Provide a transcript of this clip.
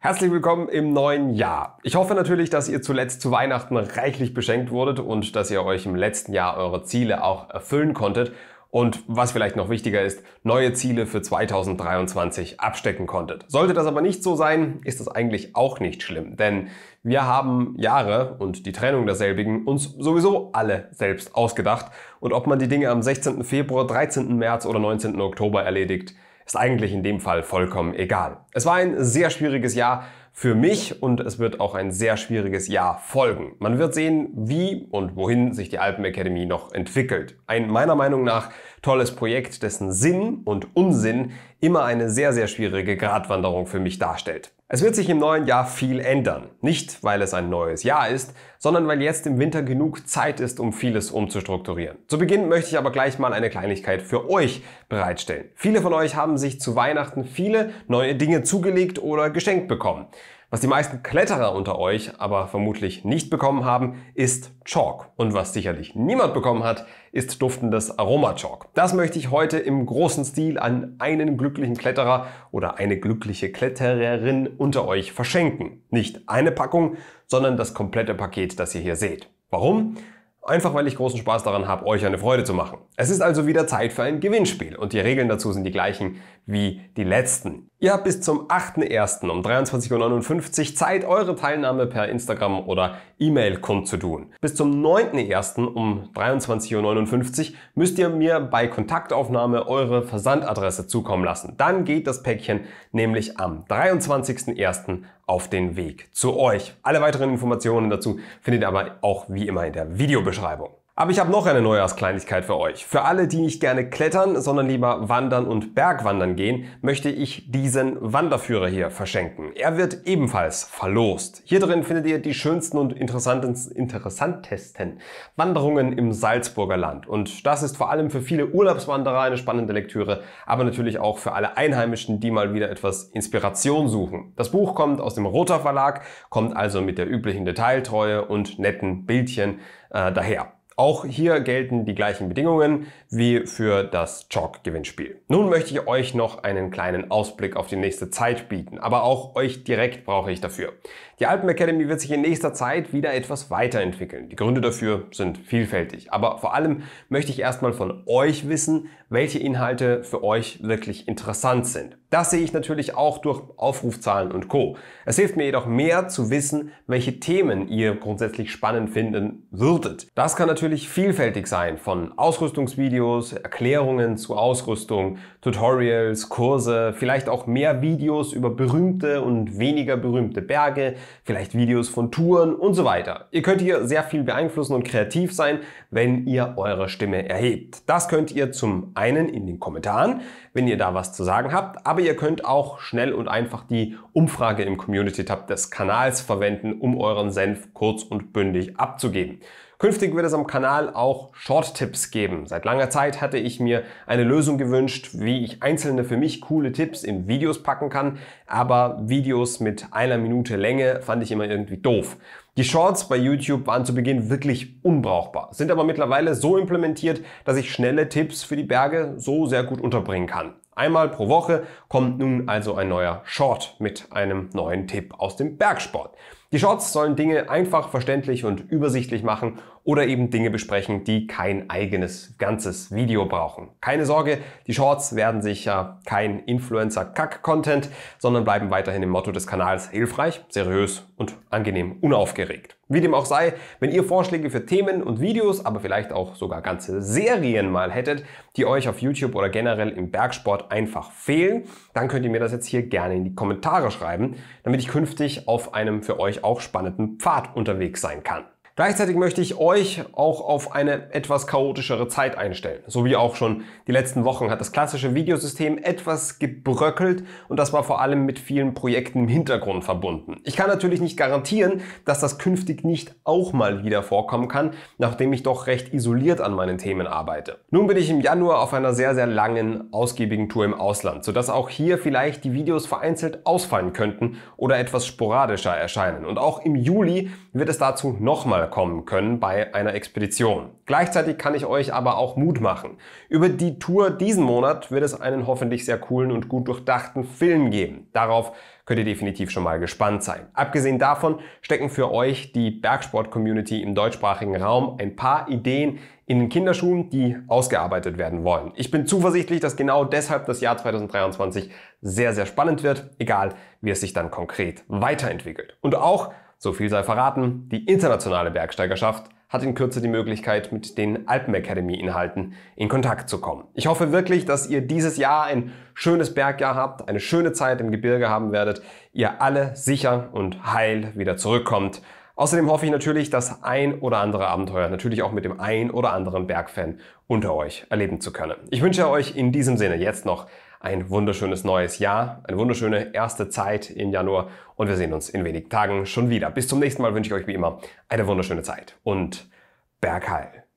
Herzlich willkommen im neuen Jahr. Ich hoffe natürlich, dass ihr zuletzt zu Weihnachten reichlich beschenkt wurdet und dass ihr euch im letzten Jahr eure Ziele auch erfüllen konntet und was vielleicht noch wichtiger ist, neue Ziele für 2023 abstecken konntet. Sollte das aber nicht so sein, ist das eigentlich auch nicht schlimm, denn wir haben Jahre und die Trennung derselbigen uns sowieso alle selbst ausgedacht und ob man die Dinge am 16. Februar, 13. März oder 19. Oktober erledigt, ist eigentlich in dem Fall vollkommen egal. Es war ein sehr schwieriges Jahr für mich und es wird auch ein sehr schwieriges Jahr folgen. Man wird sehen, wie und wohin sich die Alpenakademie noch entwickelt. Ein meiner Meinung nach tolles Projekt, dessen Sinn und Unsinn immer eine sehr, sehr schwierige Gratwanderung für mich darstellt. Es wird sich im neuen Jahr viel ändern. Nicht, weil es ein neues Jahr ist, sondern weil jetzt im Winter genug Zeit ist, um vieles umzustrukturieren. Zu Beginn möchte ich aber gleich mal eine Kleinigkeit für euch bereitstellen. Viele von euch haben sich zu Weihnachten viele neue Dinge zugelegt oder geschenkt bekommen. Was die meisten Kletterer unter euch aber vermutlich nicht bekommen haben, ist Chalk. Und was sicherlich niemand bekommen hat, ist duftendes Aromachalk. Das möchte ich heute im großen Stil an einen glücklichen Kletterer oder eine glückliche Klettererin unter euch verschenken. Nicht eine Packung, sondern das komplette Paket, das ihr hier seht. Warum? Einfach weil ich großen Spaß daran habe, euch eine Freude zu machen. Es ist also wieder Zeit für ein Gewinnspiel und die Regeln dazu sind die gleichen wie die letzten. Ihr habt bis zum 8.1. um 23.59 Uhr Zeit, eure Teilnahme per Instagram oder E-Mail kundzutun. Bis zum 9.1. um 23.59 Uhr müsst ihr mir bei Kontaktaufnahme eure Versandadresse zukommen lassen. Dann geht das Päckchen nämlich am 23.1. auf den Weg zu euch. Alle weiteren Informationen dazu findet ihr aber auch wie immer in der Videobeschreibung. Aber ich habe noch eine Neujahrskleinigkeit für euch. Für alle, die nicht gerne klettern, sondern lieber wandern und Bergwandern gehen, möchte ich diesen Wanderführer hier verschenken. Er wird ebenfalls verlost. Hier drin findet ihr die schönsten und interessantesten Wanderungen im Salzburger Land. Und das ist vor allem für viele Urlaubswanderer eine spannende Lektüre, aber natürlich auch für alle Einheimischen, die mal wieder etwas Inspiration suchen. Das Buch kommt aus dem Roter Verlag, kommt also mit der üblichen Detailtreue und netten Bildchen äh, daher. Auch hier gelten die gleichen Bedingungen wie für das Chalk-Gewinnspiel. Nun möchte ich euch noch einen kleinen Ausblick auf die nächste Zeit bieten, aber auch euch direkt brauche ich dafür. Die Alpen Academy wird sich in nächster Zeit wieder etwas weiterentwickeln. Die Gründe dafür sind vielfältig, aber vor allem möchte ich erstmal von euch wissen, welche Inhalte für euch wirklich interessant sind. Das sehe ich natürlich auch durch Aufrufzahlen und Co. Es hilft mir jedoch mehr zu wissen, welche Themen ihr grundsätzlich spannend finden würdet. Das kann natürlich vielfältig sein, von Ausrüstungsvideos, Erklärungen zu Ausrüstung, Tutorials, Kurse, vielleicht auch mehr Videos über berühmte und weniger berühmte Berge, vielleicht Videos von Touren und so weiter. Ihr könnt hier sehr viel beeinflussen und kreativ sein, wenn ihr eure Stimme erhebt. Das könnt ihr zum einen in den Kommentaren, wenn ihr da was zu sagen habt, aber aber ihr könnt auch schnell und einfach die Umfrage im Community-Tab des Kanals verwenden, um euren Senf kurz und bündig abzugeben. Künftig wird es am Kanal auch Short-Tipps geben. Seit langer Zeit hatte ich mir eine Lösung gewünscht, wie ich einzelne für mich coole Tipps in Videos packen kann, aber Videos mit einer Minute Länge fand ich immer irgendwie doof. Die Shorts bei YouTube waren zu Beginn wirklich unbrauchbar, sind aber mittlerweile so implementiert, dass ich schnelle Tipps für die Berge so sehr gut unterbringen kann. Einmal pro Woche kommt nun also ein neuer Short mit einem neuen Tipp aus dem Bergsport. Die Shorts sollen Dinge einfach verständlich und übersichtlich machen oder eben Dinge besprechen, die kein eigenes ganzes Video brauchen. Keine Sorge, die Shorts werden sicher kein Influencer-Kack-Content, sondern bleiben weiterhin im Motto des Kanals hilfreich, seriös und angenehm unaufgeregt. Wie dem auch sei, wenn ihr Vorschläge für Themen und Videos, aber vielleicht auch sogar ganze Serien mal hättet, die euch auf YouTube oder generell im Bergsport einfach fehlen, dann könnt ihr mir das jetzt hier gerne in die Kommentare schreiben, damit ich künftig auf einem für euch auch spannenden Pfad unterwegs sein kann. Gleichzeitig möchte ich euch auch auf eine etwas chaotischere Zeit einstellen. So wie auch schon die letzten Wochen hat das klassische Videosystem etwas gebröckelt und das war vor allem mit vielen Projekten im Hintergrund verbunden. Ich kann natürlich nicht garantieren, dass das künftig nicht auch mal wieder vorkommen kann, nachdem ich doch recht isoliert an meinen Themen arbeite. Nun bin ich im Januar auf einer sehr, sehr langen, ausgiebigen Tour im Ausland, sodass auch hier vielleicht die Videos vereinzelt ausfallen könnten oder etwas sporadischer erscheinen. Und auch im Juli wird es dazu nochmal kommen können bei einer Expedition. Gleichzeitig kann ich euch aber auch Mut machen. Über die Tour diesen Monat wird es einen hoffentlich sehr coolen und gut durchdachten Film geben. Darauf könnt ihr definitiv schon mal gespannt sein. Abgesehen davon stecken für euch die Bergsport-Community im deutschsprachigen Raum ein paar Ideen in den Kinderschuhen, die ausgearbeitet werden wollen. Ich bin zuversichtlich, dass genau deshalb das Jahr 2023 sehr, sehr spannend wird, egal wie es sich dann konkret weiterentwickelt. Und auch so viel sei verraten, die internationale Bergsteigerschaft hat in Kürze die Möglichkeit, mit den alpenakademie Inhalten in Kontakt zu kommen. Ich hoffe wirklich, dass ihr dieses Jahr ein schönes Bergjahr habt, eine schöne Zeit im Gebirge haben werdet, ihr alle sicher und heil wieder zurückkommt. Außerdem hoffe ich natürlich, das ein oder andere Abenteuer natürlich auch mit dem ein oder anderen Bergfan unter euch erleben zu können. Ich wünsche euch in diesem Sinne jetzt noch ein wunderschönes neues Jahr, eine wunderschöne erste Zeit im Januar und wir sehen uns in wenigen Tagen schon wieder. Bis zum nächsten Mal wünsche ich euch wie immer eine wunderschöne Zeit und Bergheil.